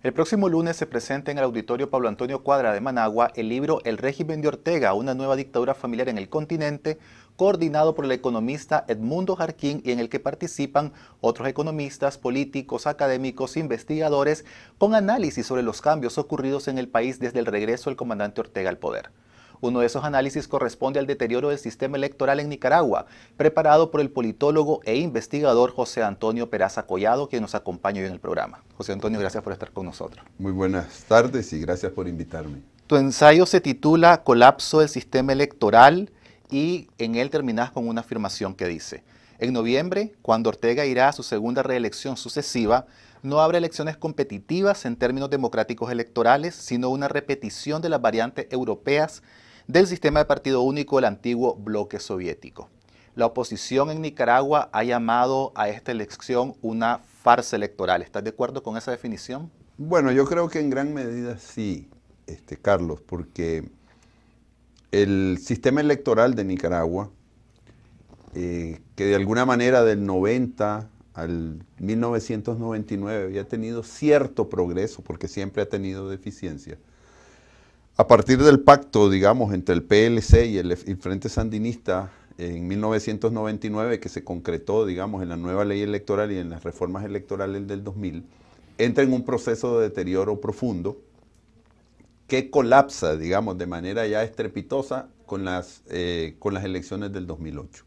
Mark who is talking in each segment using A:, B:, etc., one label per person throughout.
A: El próximo lunes se presenta en el Auditorio Pablo Antonio Cuadra de Managua el libro El régimen de Ortega, una nueva dictadura familiar en el continente, coordinado por el economista Edmundo Jarquín y en el que participan otros economistas, políticos, académicos, investigadores, con análisis sobre los cambios ocurridos en el país desde el regreso del comandante Ortega al poder. Uno de esos análisis corresponde al deterioro del sistema electoral en Nicaragua, preparado por el politólogo e investigador José Antonio Peraza Collado, quien nos acompaña hoy en el programa. José Antonio, gracias por estar con nosotros. Muy buenas tardes y gracias por invitarme. Tu ensayo se titula Colapso del sistema electoral y en él terminas con una afirmación que dice, en noviembre, cuando Ortega irá a su segunda reelección sucesiva, no habrá elecciones competitivas en términos democráticos electorales, sino una repetición de las variantes europeas del sistema de partido único del antiguo bloque soviético. La oposición en Nicaragua ha llamado a esta elección una farsa electoral. ¿Estás de acuerdo con esa definición?
B: Bueno, yo creo que en gran medida sí, este, Carlos, porque el sistema electoral de Nicaragua, eh, que de alguna manera del 90 al 1999 había tenido cierto progreso, porque siempre ha tenido deficiencias, a partir del pacto, digamos, entre el PLC y el, Frente Sandinista en 1999, que se concretó, digamos, en la nueva ley electoral y en las reformas electorales del 2000, entra en un proceso de deterioro profundo que colapsa, digamos, de manera ya estrepitosa con las, eh, con las elecciones del 2008.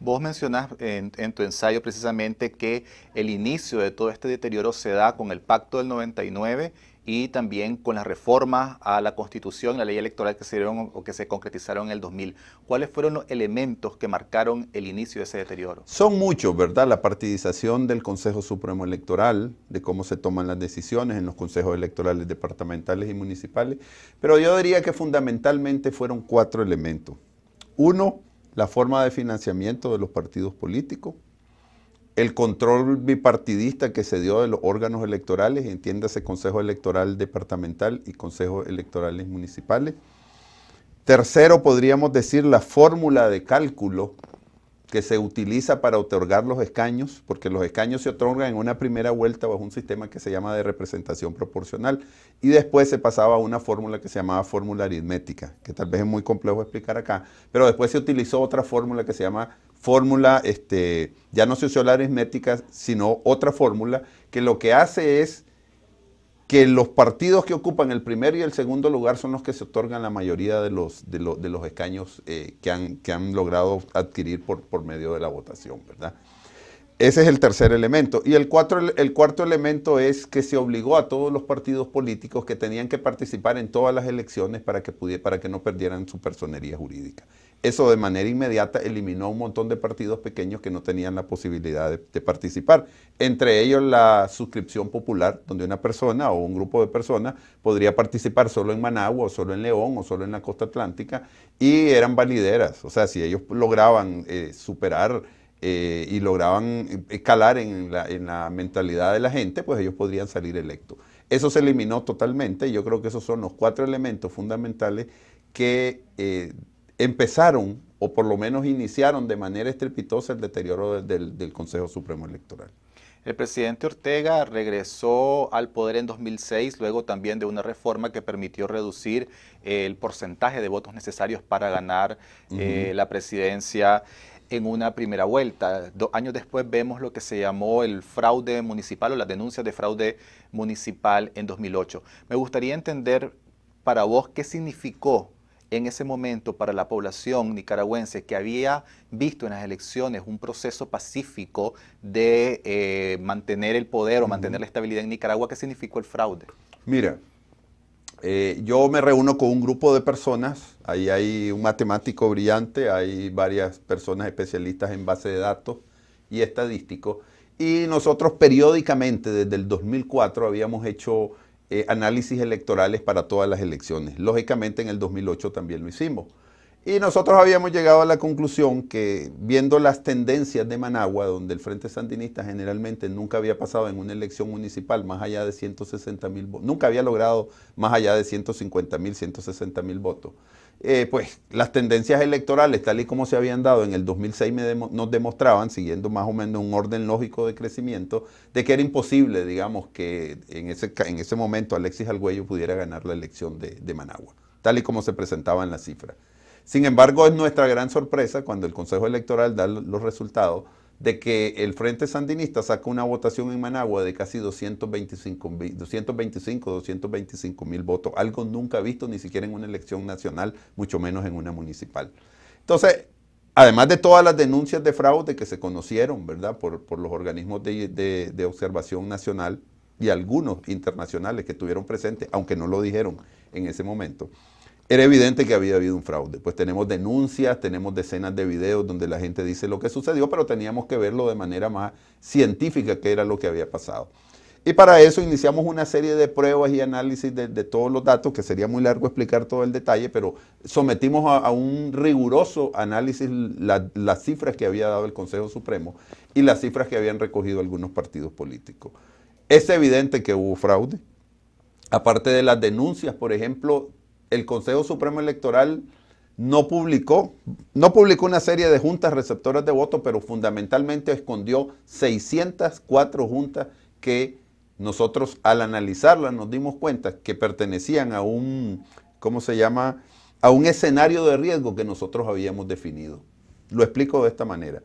A: Vos mencionás en, en, tu ensayo precisamente que el inicio de todo este deterioro se da con el pacto del 99 y también con las reformas a la Constitución la ley electoral que se o que se concretizaron en el 2000. ¿Cuáles fueron los elementos que marcaron el inicio de ese deterioro?
B: Son muchos, ¿verdad? La partidización del Consejo Supremo Electoral, de cómo se toman las decisiones en los consejos electorales departamentales y municipales, pero yo diría que fundamentalmente fueron cuatro elementos. Uno, la forma de financiamiento de los partidos políticos el control bipartidista que se dio de los órganos electorales, entiéndase Consejo Electoral Departamental y Consejos Electorales Municipales. Tercero, podríamos decir la fórmula de cálculo que se utiliza para otorgar los escaños, porque los escaños se otorgan en una primera vuelta bajo un sistema que se llama de representación proporcional y después se pasaba a una fórmula que se llamaba fórmula aritmética, que tal vez es muy complejo explicar acá, pero después se utilizó otra fórmula que se llama fórmula, este, ya no se usó la aritmética, sino otra fórmula, que lo que hace es que los partidos que ocupan el primer y el segundo lugar son los que se otorgan la mayoría de los, de, los escaños eh, que, han, que, han, logrado adquirir por, por, medio de la votación, ¿verdad? Ese es el tercer elemento. Y el, el cuarto elemento es que se obligó a todos los partidos políticos que tenían que participar en todas las elecciones para que, para que no perdieran su personería jurídica. Eso de manera inmediata eliminó un montón de partidos pequeños que no tenían la posibilidad de, participar. Entre ellos la suscripción popular, donde una persona o un grupo de personas podría participar solo en Managua o solo en León o solo en la costa atlántica y eran valideras. O sea, si ellos lograban eh, superar eh, y lograban escalar eh, en la, mentalidad de la gente, pues ellos podrían salir electos. Eso se eliminó totalmente. Yo creo que esos son los cuatro elementos fundamentales que empezaron o por lo menos iniciaron de manera estrepitosa el deterioro del, Consejo Supremo Electoral.
A: El presidente Ortega regresó al poder en 2006, luego también de una reforma que permitió reducir eh, el porcentaje de votos necesarios para ganar eh, la presidencia en una primera vuelta. Dos años después vemos lo que se llamó el fraude municipal o las denuncias de fraude municipal en 2008. Me gustaría entender para vos qué significó en ese momento para la población nicaragüense que había visto en las elecciones un proceso pacífico de eh, mantener el poder o mantener la estabilidad en Nicaragua, ¿qué significó el fraude?
B: Mira, eh, yo me reúno con un grupo de personas, ahí hay un matemático brillante, hay varias personas especialistas en base de datos y estadísticos, y nosotros periódicamente desde el 2004 habíamos hecho eh, análisis electorales para todas las elecciones. Lógicamente en el 2008 también lo hicimos. Y nosotros habíamos llegado a la conclusión que viendo las tendencias de Managua, donde el Frente Sandinista generalmente nunca había pasado en una elección municipal más allá de 160 mil votos, nunca había logrado más allá de 150 mil, 160 mil votos, eh, pues las tendencias electorales tal y como se habían dado en el 2006 nos demostraban, siguiendo más o menos un orden lógico de crecimiento, de que era imposible, digamos, que en ese, en ese momento Alexis Alguello pudiera ganar la elección de, de Managua, tal y como se presentaba en la cifra. Sin embargo, es nuestra gran sorpresa cuando el Consejo Electoral da los resultados de que el Frente Sandinista saca una votación en Managua de casi 225, 225, 225 mil votos, algo nunca visto ni siquiera en una elección nacional, mucho menos en una municipal. Entonces, además de todas las denuncias de fraude que se conocieron, ¿verdad?, por, los organismos de, de observación nacional y algunos internacionales que estuvieron presentes, aunque no lo dijeron en ese momento era evidente que había habido un fraude. Pues tenemos denuncias, tenemos decenas de videos donde la gente dice lo que sucedió, pero teníamos que verlo de manera más científica, que era lo que había pasado. Y para eso iniciamos una serie de pruebas y análisis de, todos los datos, que sería muy largo explicar todo el detalle, pero sometimos a, un riguroso análisis las cifras que había dado el Consejo Supremo y las cifras que habían recogido algunos partidos políticos. Es evidente que hubo fraude. Aparte de las denuncias, por ejemplo, el Consejo Supremo Electoral no publicó, no publicó una serie de juntas receptoras de votos, pero fundamentalmente escondió 604 juntas que nosotros al analizarlas nos dimos cuenta que pertenecían a un, ¿cómo se llama? A un escenario de riesgo que nosotros habíamos definido. Lo explico de esta manera.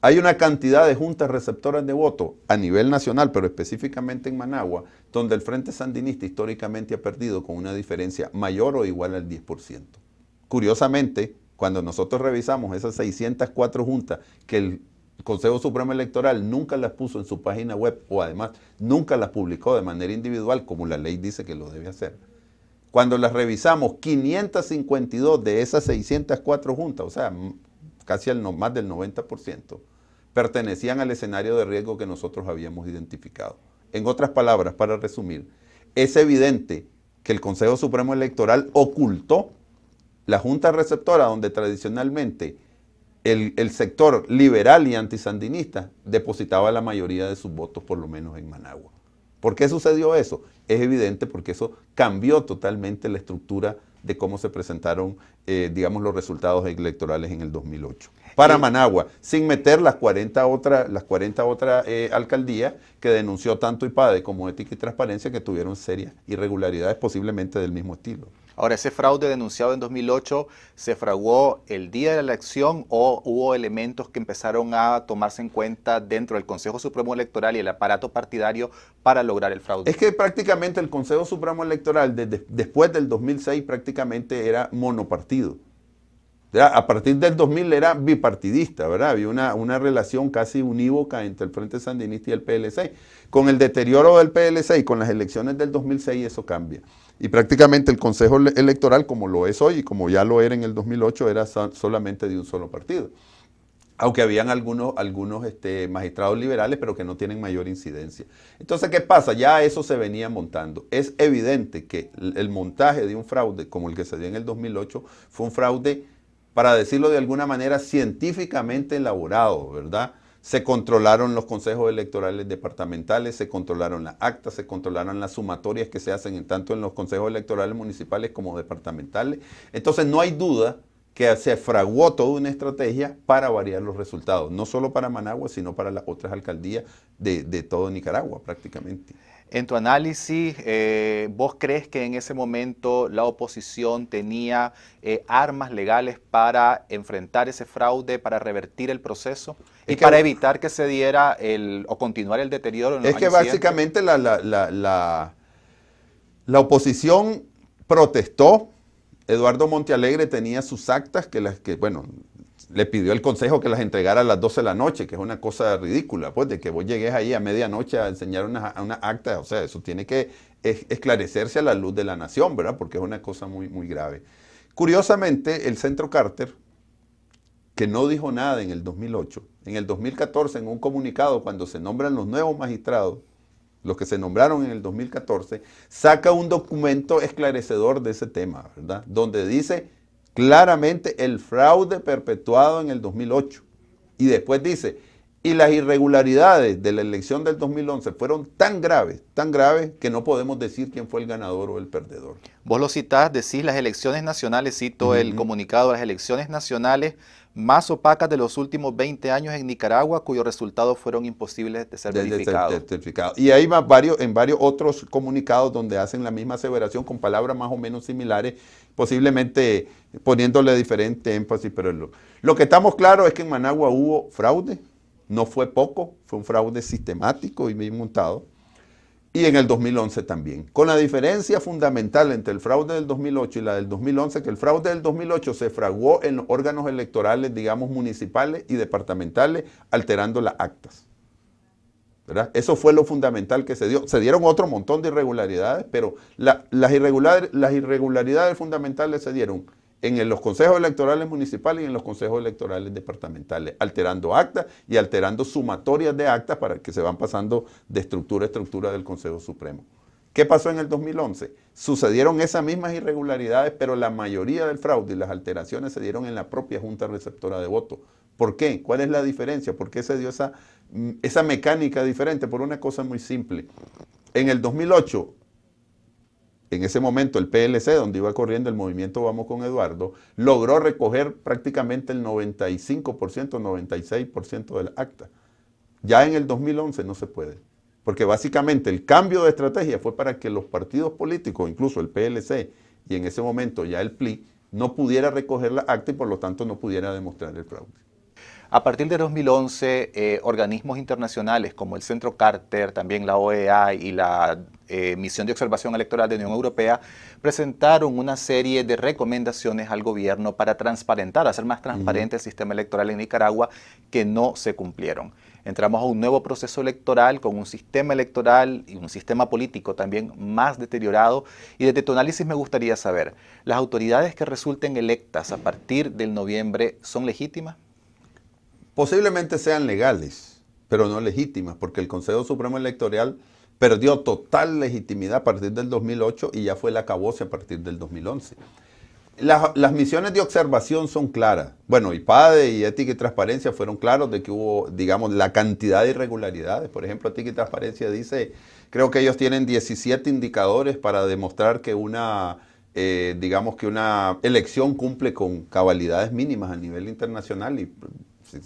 B: Hay una cantidad de juntas receptoras de voto a nivel nacional, pero específicamente en Managua, donde el Frente Sandinista históricamente ha perdido con una diferencia mayor o igual al 10%. Curiosamente, cuando nosotros revisamos esas 604 juntas que el Consejo Supremo Electoral nunca las puso en su página web o además nunca las publicó de manera individual como la ley dice que lo debe hacer. Cuando las revisamos, 552 de esas 604 juntas, o sea, casi más del 90%, pertenecían al escenario de riesgo que nosotros habíamos identificado. En otras palabras, para resumir, es evidente que el Consejo Supremo Electoral ocultó la Junta Receptora, donde tradicionalmente el, el, sector liberal y antisandinista depositaba la mayoría de sus votos, por lo menos en Managua. ¿Por qué sucedió eso? Es evidente porque eso cambió totalmente la estructura de cómo se presentaron, eh, digamos, los resultados electorales en el 2008. Para eh, Managua, sin meter las 40 otras las 40 otra, eh, alcaldías que denunció tanto IPADE como Ética y Transparencia que tuvieron
A: serias irregularidades posiblemente del mismo estilo. Ahora, ese fraude denunciado en 2008 se fraguó el día de la elección o hubo elementos que empezaron a tomarse en cuenta dentro del Consejo Supremo Electoral y el aparato partidario para lograr el fraude. Es que prácticamente
B: el Consejo Supremo Electoral desde, después del 2006 prácticamente era monopartido. A partir del 2000 era bipartidista, ¿verdad? Había una, una relación casi unívoca entre el Frente Sandinista y el PLC. Con el deterioro del PLC y con las elecciones del 2006 eso cambia. Y prácticamente el Consejo Electoral, como lo es hoy y como ya lo era en el 2008, era solamente de un solo partido. Aunque habían algunos, algunos este, magistrados liberales, pero que no tienen mayor incidencia. Entonces, ¿qué pasa? Ya eso se venía montando. Es evidente que el montaje de un fraude como el que se dio en el 2008 fue un fraude para decirlo de alguna manera, científicamente elaborado, ¿verdad? Se controlaron los consejos electorales departamentales, se controlaron las actas, se controlaron las sumatorias que se hacen tanto en los consejos electorales municipales como departamentales. Entonces no hay duda que se fraguó toda una estrategia para variar los resultados, no solo para Managua,
A: sino para las otras alcaldías de, de todo Nicaragua prácticamente. En tu análisis, eh, ¿vos crees que en ese momento la oposición tenía eh, armas legales para enfrentar ese fraude, para revertir el proceso y para evitar que se diera el, o continuar el deterioro? es que básicamente
B: la, la, oposición protestó. Eduardo Montealegre tenía sus actas que las que, bueno, le pidió el consejo que las entregara a las 12 de la noche, que es una cosa ridícula, pues, de que vos llegues ahí a medianoche a enseñar una, una acta, o sea, eso tiene que esclarecerse a la luz de la nación, ¿verdad? Porque es una cosa muy, muy grave. Curiosamente, el Centro Carter, que no dijo nada en el 2008, en el 2014, en un comunicado, cuando se nombran los nuevos magistrados, los que se nombraron en el 2014, saca un documento esclarecedor de ese tema, ¿verdad? Donde dice claramente el fraude perpetuado en el 2008. Y después dice, y las irregularidades de la elección del 2011 fueron tan graves, tan graves, que no podemos
A: decir quién fue el ganador o el perdedor. Vos lo citás, decís las elecciones nacionales, cito el comunicado, las elecciones nacionales más opacas de los últimos 20 años en Nicaragua, cuyos resultados fueron imposibles de ser verificados.
B: Y hay más varios, en varios otros comunicados donde hacen la misma aseveración con palabras más o menos similares, posiblemente poniéndole diferente énfasis, pero lo, lo que estamos claro es que en Managua hubo fraude, no fue poco, fue un fraude sistemático y bien montado. Y en el 2011 también. Con la diferencia fundamental entre el fraude del 2008 y la del 2011, que el fraude del 2008 se fraguó en órganos electorales, digamos, municipales y departamentales, alterando las actas. Eso fue lo fundamental que se dio. Se dieron otro montón de irregularidades, pero las irregularidades fundamentales se dieron en los consejos electorales municipales y en los consejos electorales departamentales, alterando actas y alterando sumatorias de actas para que se van pasando de estructura a estructura del Consejo Supremo. ¿Qué pasó en el 2011? Sucedieron esas mismas irregularidades, pero la mayoría del fraude y las alteraciones se dieron en la propia Junta Receptora de voto ¿Por qué? ¿Cuál es la diferencia? ¿Por qué se dio esa, mm, esa mecánica diferente? Por una cosa muy simple. En el 2008 en ese momento el PLC, donde iba corriendo el movimiento Vamos con Eduardo, logró recoger prácticamente el 95%, 96% del acta. Ya en el 2011 no se puede, porque básicamente el cambio de estrategia fue para que los partidos políticos, incluso el PLC y en ese momento ya el PLI, no pudiera recoger
A: la acta y por lo tanto no pudiera demostrar el fraude. A partir de 2011, eh, organismos internacionales como el Centro Carter, también la OEA y la eh, Misión de Observación Electoral de Unión Europea presentaron una serie de recomendaciones al gobierno para transparentar, hacer más transparente el sistema electoral en Nicaragua, que no se cumplieron. Entramos a un nuevo proceso electoral con un sistema electoral y un sistema político también más deteriorado. Y desde tu análisis me gustaría saber, ¿las autoridades que resulten electas a partir del noviembre son legítimas? posiblemente sean legales,
B: pero no legítimas, porque el Consejo Supremo Electoral perdió total legitimidad a partir del 2008 y ya fue la acabóse a partir del 2011. Las, misiones de observación son claras. Bueno, IPADE y Ética y Transparencia fueron claros de que hubo, digamos, la cantidad de irregularidades. Por ejemplo, Ética y Transparencia dice, creo que ellos tienen 17 indicadores para demostrar que una, eh, digamos, que una elección cumple con cabalidades mínimas a nivel internacional y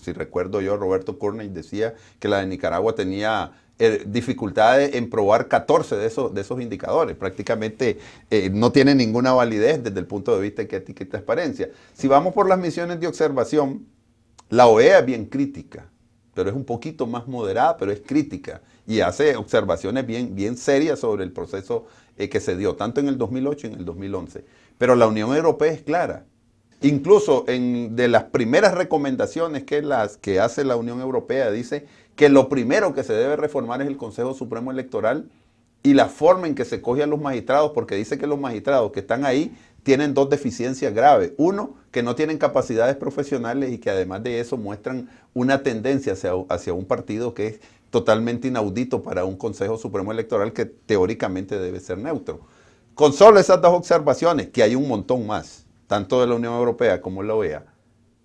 B: si, recuerdo yo, Roberto Corney decía que la de Nicaragua tenía eh, dificultades en probar 14 de esos, de esos indicadores. Prácticamente eh, no tiene ninguna validez desde el punto de vista de que etiqueta y transparencia. Si vamos por las misiones de observación, la OEA es bien crítica, pero es un poquito más moderada, pero es crítica y hace observaciones bien, bien serias sobre el proceso eh, que se dio, tanto en el 2008 como en el 2011. Pero la Unión Europea es clara. Incluso en, de las primeras recomendaciones que, las, que hace la Unión Europea dice que lo primero que se debe reformar es el Consejo Supremo Electoral y la forma en que se coge a los magistrados, porque dice que los magistrados que están ahí tienen dos deficiencias graves. Uno, que no tienen capacidades profesionales y que además de eso muestran una tendencia hacia, hacia un partido que es totalmente inaudito para un Consejo Supremo Electoral que teóricamente debe ser neutro. Con solo esas dos observaciones, que hay un montón más, tanto de la Unión Europea como la OEA,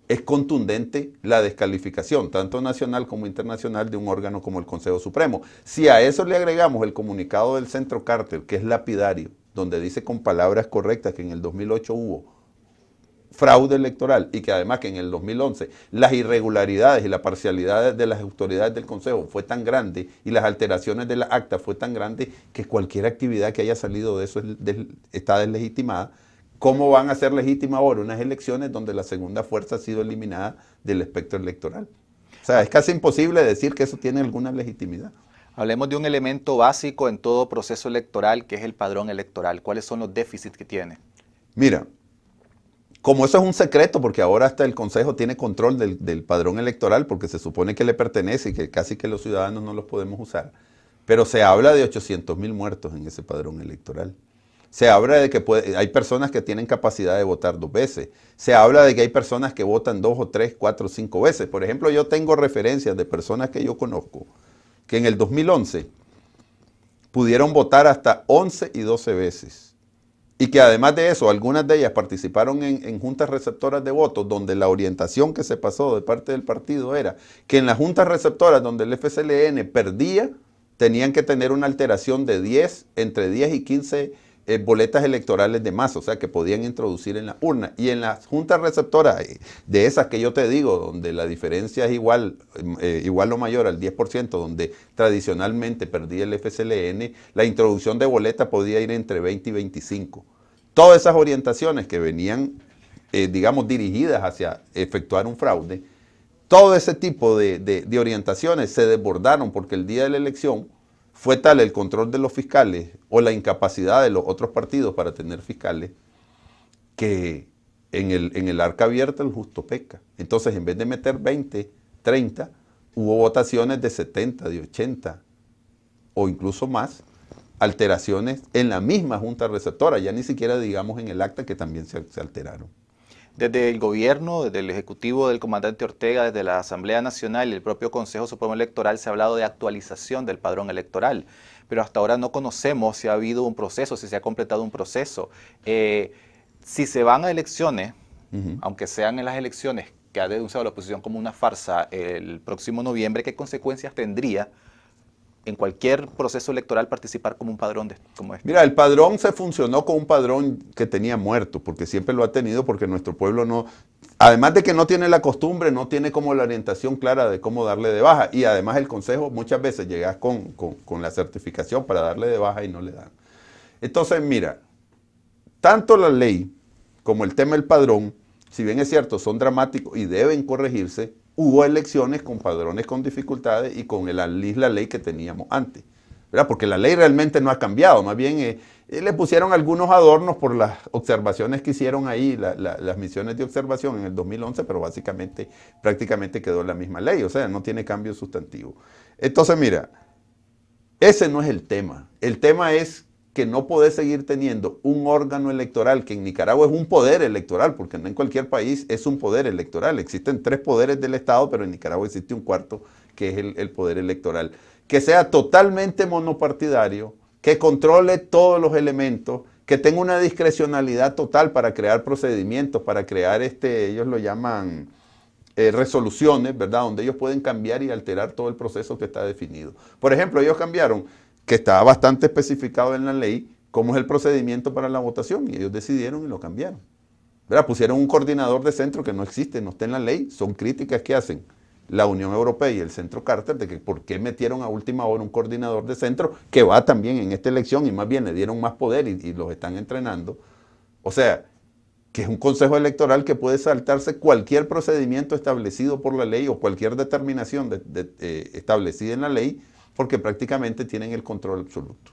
B: es contundente la descalificación, tanto nacional como internacional, de un órgano como el Consejo Supremo. Si a eso le agregamos el comunicado del Centro Cártel, que es lapidario, donde dice con palabras correctas que en el 2008 hubo fraude electoral y que además que en el 2011 las irregularidades y la parcialidad de las autoridades del Consejo fue tan grande y las alteraciones de la acta fue tan grande que cualquier actividad que haya salido de eso está deslegitimada, ¿Cómo van a ser legítimas ahora unas elecciones donde la segunda fuerza ha sido eliminada del espectro electoral? O sea, es casi imposible decir que eso tiene alguna legitimidad.
A: Hablemos de un elemento básico en todo proceso electoral, que es el padrón electoral. ¿Cuáles son los déficits que tiene?
B: Mira, como eso es un secreto, porque ahora hasta el Consejo tiene control del, padrón electoral, porque se supone que le pertenece y que casi que los ciudadanos no los podemos usar, pero se habla de 800 mil muertos en ese padrón electoral. Se habla de que hay personas que tienen capacidad de votar dos veces. Se habla de que hay personas que votan dos o tres, cuatro, o cinco veces. Por ejemplo, yo tengo referencias de personas que yo conozco que en el 2011 pudieron votar hasta 11 y 12 veces. Y que además de eso, algunas de ellas participaron en, juntas receptoras de votos, donde la orientación que se pasó de parte del partido era que en las juntas receptoras donde el FSLN perdía, tenían que tener una alteración de 10, entre 10 y 15 eh, boletas electorales de más, o sea, que podían introducir en la urna. Y en las juntas receptoras, eh, de esas que yo te digo, donde la diferencia es igual, mm, eh, igual o mayor al 10%, donde tradicionalmente perdía el FCLN, la introducción de boletas podía ir entre 20 y 25. Todas esas orientaciones que venían, digamos, dirigidas hacia efectuar un fraude, todo ese tipo de orientaciones se desbordaron porque el día de la elección fue tal el control de los fiscales o la incapacidad de los otros partidos para tener fiscales que en el, en el arca abierta el justo peca. Entonces, en vez de meter 20, 30, hubo votaciones de 70, de 80 o incluso más alteraciones en
A: la misma junta receptora, ya ni siquiera digamos en el acta que también se alteraron. Desde el gobierno, desde el Ejecutivo del comandante Ortega, desde la Asamblea Nacional y el propio Consejo Supremo Electoral se ha hablado de actualización del padrón electoral, pero hasta ahora no conocemos si ha habido un proceso, si se ha completado un proceso. Eh, si se van a elecciones, aunque sean en las elecciones que ha denunciado la oposición como una farsa el próximo noviembre, ¿qué consecuencias tendría en cualquier proceso electoral participar como un padrón de, como es. Mira,
B: el padrón se funcionó con un padrón que tenía muerto, porque siempre lo ha tenido, porque nuestro pueblo no, además de que no tiene la costumbre, no tiene como la orientación clara de cómo darle de baja. Y además el consejo muchas veces llegas con, con la certificación para darle de baja y no le dan. Entonces, mira, tanto la ley como el tema del padrón, si bien es cierto, son dramáticos y deben corregirse, hubo elecciones con padrones con dificultades y con la, la ley que teníamos antes. ¿verdad? Porque la ley realmente no ha cambiado, más bien eh, eh, le pusieron algunos adornos por las observaciones que hicieron ahí, las misiones de observación en el 2011, pero básicamente prácticamente quedó la misma ley, o sea, no tiene cambio sustantivo. Entonces, mira, ese no es el tema. El tema es que no puede seguir teniendo un órgano electoral, que en Nicaragua es un poder electoral, porque no en cualquier país es un poder electoral. Existen tres poderes del Estado, pero en Nicaragua existe un cuarto, que es el, poder electoral. Que sea totalmente monopartidario, que controle todos los elementos, que tenga una discrecionalidad total para crear procedimientos, para crear, este, ellos lo llaman... Eh, resoluciones, ¿verdad? Donde ellos pueden cambiar y alterar todo el proceso que está definido. Por ejemplo, ellos cambiaron que estaba bastante especificado en la ley cómo es el procedimiento para la votación y ellos decidieron y lo cambiaron. Pusieron un coordinador de centro que no existe, no está en la ley, son críticas que hacen la Unión Europea y el Centro Carter de que por qué metieron a última hora un coordinador de centro que va también en esta elección y más bien le dieron más poder y, los están entrenando. O sea, que es un consejo electoral que puede saltarse cualquier procedimiento establecido por la ley o cualquier determinación eh,
A: establecida en la ley porque prácticamente tienen el control absoluto.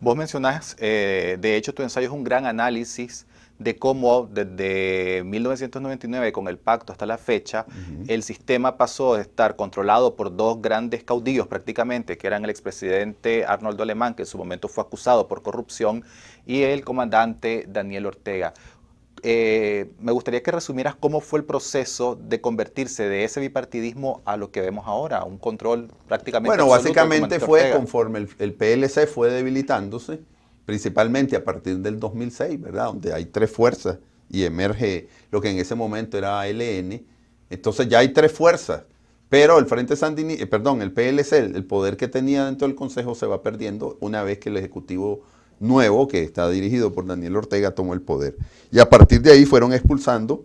A: Vos mencionás, eh, de hecho, tu ensayo es un gran análisis de cómo desde 1999, con el pacto hasta la fecha, el sistema pasó de estar controlado por dos grandes caudillos prácticamente, que eran el expresidente Arnoldo Alemán, que en su momento fue acusado por corrupción, y el comandante Daniel Ortega eh, me gustaría que resumieras cómo fue el proceso de convertirse de ese bipartidismo a lo que vemos ahora, un control prácticamente. Bueno, básicamente fue
B: conforme el, PLC fue debilitándose, principalmente a partir del 2006, ¿verdad? Donde hay tres fuerzas y emerge lo que en ese momento era ALN. Entonces ya hay tres fuerzas, pero el Frente sandinista, eh, perdón, el PLC, el poder que tenía dentro del Consejo se va perdiendo una vez que el Ejecutivo nuevo, que está dirigido por Daniel Ortega, tomó el poder. Y a partir de ahí fueron expulsando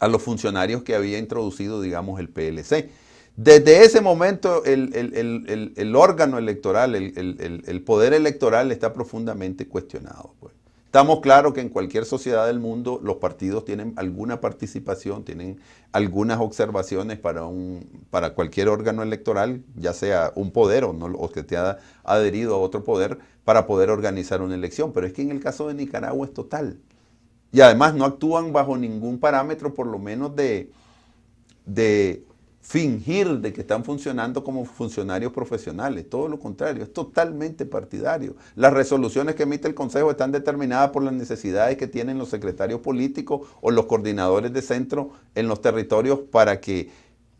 B: a los funcionarios que había introducido, digamos, el PLC. Desde ese momento el, órgano electoral, el, poder electoral está profundamente cuestionado. Pues. Estamos claro que en cualquier sociedad del mundo los partidos tienen alguna participación, tienen algunas observaciones para, un, para cualquier órgano electoral, ya sea un poder o, que te ha adherido a otro poder, para poder organizar una elección. Pero es que en el caso de Nicaragua es total. Y además no actúan bajo ningún parámetro, por lo menos de, de fingir de que están funcionando como funcionarios profesionales, todo lo contrario, es totalmente partidario. Las resoluciones que emite el Consejo están determinadas por las necesidades que tienen los secretarios políticos o los coordinadores de centro en los territorios para que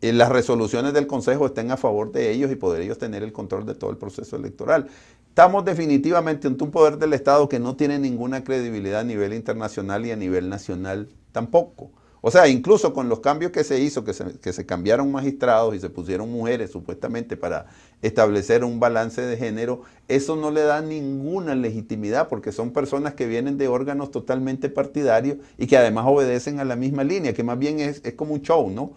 B: eh, las resoluciones del Consejo estén a favor de ellos y poder ellos tener el control de todo el proceso electoral. Estamos definitivamente ante un poder del Estado que no tiene ninguna credibilidad a nivel internacional y a nivel nacional tampoco. O sea, incluso con los cambios que se hizo, que se, que se, cambiaron magistrados y se pusieron mujeres supuestamente para establecer un balance de género, eso no le da ninguna legitimidad porque son personas que vienen de órganos totalmente partidarios y que además obedecen a la misma línea, que más bien es, es como un show, ¿no?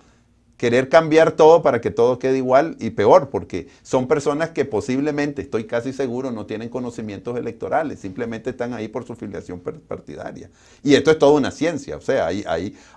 B: querer cambiar todo para que todo quede igual y peor, porque son personas que posiblemente, estoy casi seguro, no tienen conocimientos electorales, simplemente están ahí por su filiación partidaria. Y esto es toda una ciencia, o sea, hay,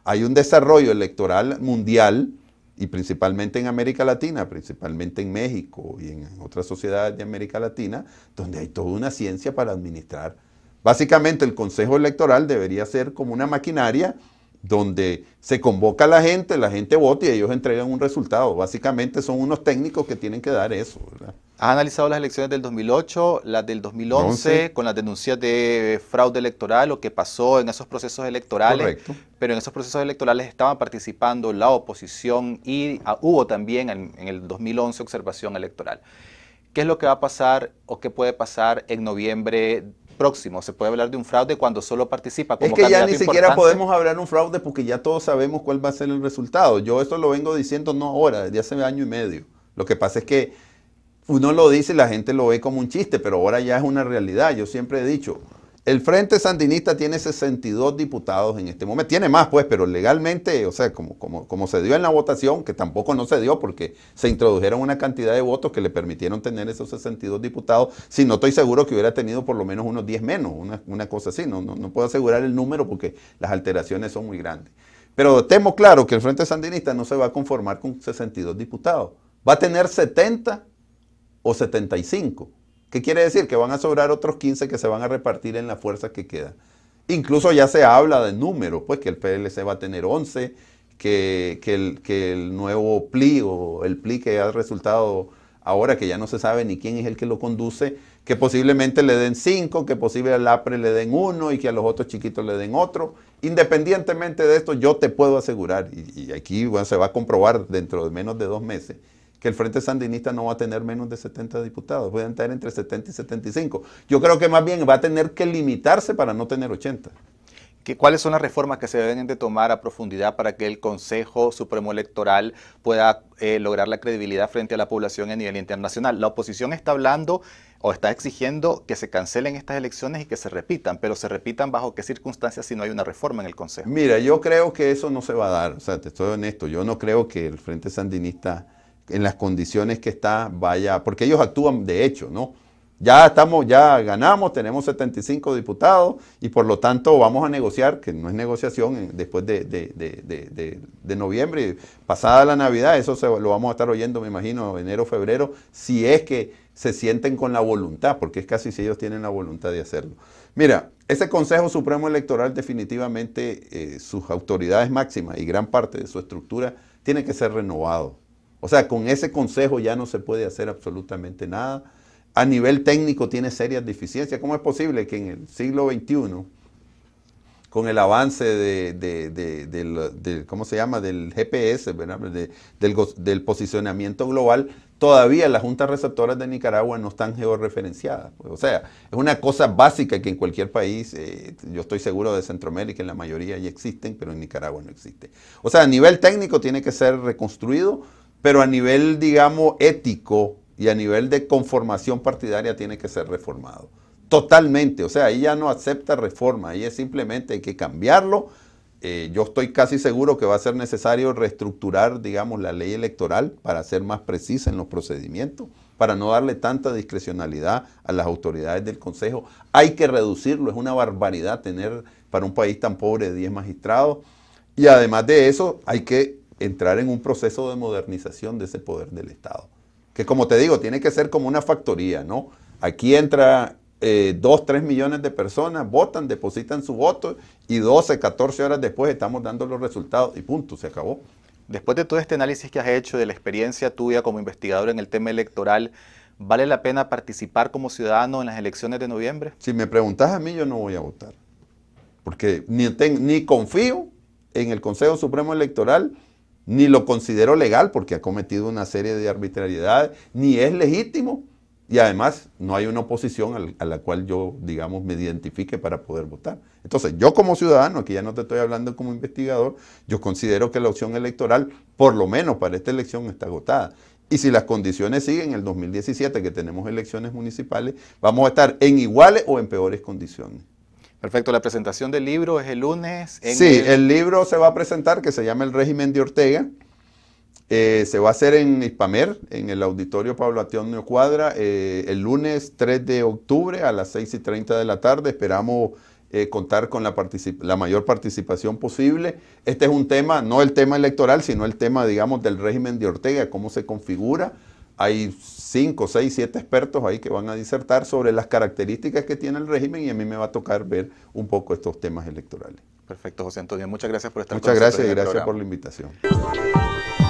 B: hay un desarrollo electoral mundial y principalmente en América Latina, principalmente en México y en otras sociedades de América Latina, donde hay toda una ciencia para administrar. Básicamente el Consejo Electoral debería ser como una maquinaria donde se
A: convoca a la gente,
B: la gente vota y ellos entregan un resultado. Básicamente son unos técnicos que
A: tienen que dar eso. ¿verdad? ¿Has analizado las elecciones del 2008, las del 2011, con las denuncias de fraude electoral, lo que pasó en esos procesos electorales? Pero en esos procesos electorales estaban participando la oposición y ah, hubo también en, en el 2011 observación electoral. ¿Qué es lo que va a pasar o qué puede pasar en noviembre próximo. Se puede hablar de un fraude cuando solo participa como Es que ya ni siquiera podemos
B: hablar de un fraude porque ya todos sabemos cuál va a ser el resultado. Yo esto lo vengo diciendo no ahora, desde hace año y medio. Lo que pasa es que uno lo dice y la gente lo ve como un chiste, pero ahora ya es una realidad. Yo siempre he dicho, el Frente Sandinista tiene 62 diputados en este momento. Tiene más, pues, pero legalmente, o sea, como, se dio en la votación, que tampoco no se dio porque se introdujeron una cantidad de votos que le permitieron tener esos 62 diputados, si no estoy seguro que hubiera tenido por lo menos unos 10 menos, una, cosa así. No, puedo asegurar el número porque las alteraciones son muy grandes. Pero temo claro que el Frente Sandinista no se va a conformar con 62 diputados. Va a tener 70 o 75 ¿Qué quiere decir? Que van a sobrar otros 15 que se van a repartir en la fuerza que queda. Incluso ya se habla de números, pues que el PLC va a tener 11, que, el, nuevo PLI o el PLI que ha resultado ahora que ya no se sabe ni quién es el que lo conduce, que posiblemente le den 5, que posiblemente al APRE le den uno y que a los otros chiquitos le den otro. Independientemente de esto, yo te puedo asegurar, y, aquí se va a comprobar dentro de menos de dos meses, que el Frente Sandinista no va a tener menos de 70 diputados, pueden tener entre 70 y 75. Yo creo que más bien va a tener
A: que limitarse para no tener 80. ¿Qué, ¿Cuáles son las reformas que se deben de tomar a profundidad para que el Consejo Supremo Electoral pueda eh, lograr la credibilidad frente a la población a nivel internacional? La oposición está hablando o está exigiendo que se cancelen estas elecciones y que se repitan, pero se repitan bajo qué circunstancias si no hay una reforma en el Consejo. Mira, yo
B: creo que eso no se va a dar, o sea, te estoy honesto, yo no creo que el Frente Sandinista en las condiciones que está, vaya, porque ellos actúan de hecho, ¿no? Ya estamos, ya ganamos, tenemos 75 diputados y por lo tanto vamos a negociar, que no es negociación eh, después de, de, noviembre, pasada la Navidad, eso se, lo vamos a estar oyendo, me imagino, enero, febrero, si es que se sienten con la voluntad, porque es casi si ellos tienen la voluntad de hacerlo. Mira, ese Consejo Supremo Electoral definitivamente eh, sus autoridades máximas y gran parte de su estructura tiene que ser renovado. O sea, con ese consejo ya no se puede hacer absolutamente nada. A nivel técnico tiene serias deficiencias. ¿Cómo es posible que en el siglo XXI, con el avance de, ¿cómo se llama?, del GPS, del, posicionamiento global, todavía las juntas receptoras de Nicaragua no están georreferenciadas. o sea, es una cosa básica que en cualquier país, eh, yo estoy seguro de Centroamérica, en la mayoría ya existen, pero en Nicaragua no existe. O sea, a nivel técnico tiene que ser reconstruido pero a nivel, digamos, ético y a nivel de conformación partidaria tiene que ser reformado. Totalmente, o sea, ahí ya no acepta reforma, ahí es simplemente hay que cambiarlo. Eh, yo estoy casi seguro que va a ser necesario reestructurar, digamos, la ley electoral para ser más precisa en los procedimientos, para no darle tanta discrecionalidad a las autoridades del Consejo. Hay que reducirlo, es una barbaridad tener para un país tan pobre 10 magistrados. Y además de eso, hay que entrar en un proceso de modernización de ese poder del Estado. Que como te digo, tiene que ser como una factoría, ¿no? Aquí entra eh, 2, 3 millones de personas, votan, depositan su voto y 12, 14 horas después estamos dando los resultados
A: y punto, se acabó. Después de todo este análisis que has hecho, de la experiencia tuya como investigador en el tema electoral, ¿vale la pena participar como ciudadano en las elecciones de noviembre?
B: Si me preguntas a mí, yo no voy a votar. Porque ni, ni confío en el Consejo Supremo Electoral, ni lo considero legal porque ha cometido una serie de arbitrariedades, ni es legítimo. Y además no hay una oposición a la cual yo, digamos, me identifique para poder votar. Entonces, yo como ciudadano, aquí ya no te estoy hablando como investigador, yo considero que la opción electoral, por lo menos para esta elección, está agotada. Y si las condiciones siguen en el 2017, que tenemos elecciones municipales, vamos a estar en iguales o en peores
A: condiciones. Perfecto, la presentación del libro es el lunes. sí,
B: el... libro se va a presentar que se llama El régimen de Ortega. Eh, se va a hacer en Ispamer, en el auditorio Pablo Ationio Cuadra, eh, el lunes 3 de octubre a las 6 y 30 de la tarde. Esperamos eh, contar con la, la, mayor participación posible. Este es un tema, no el tema electoral, sino el tema, digamos, del régimen de Ortega, cómo se configura hay cinco, seis, siete expertos ahí que van a disertar sobre las características que tiene el régimen y a mí me va a tocar ver un poco estos temas electorales. Perfecto, José Antonio. Muchas gracias por estar Muchas Muchas gracias y gracias por
A: la invitación.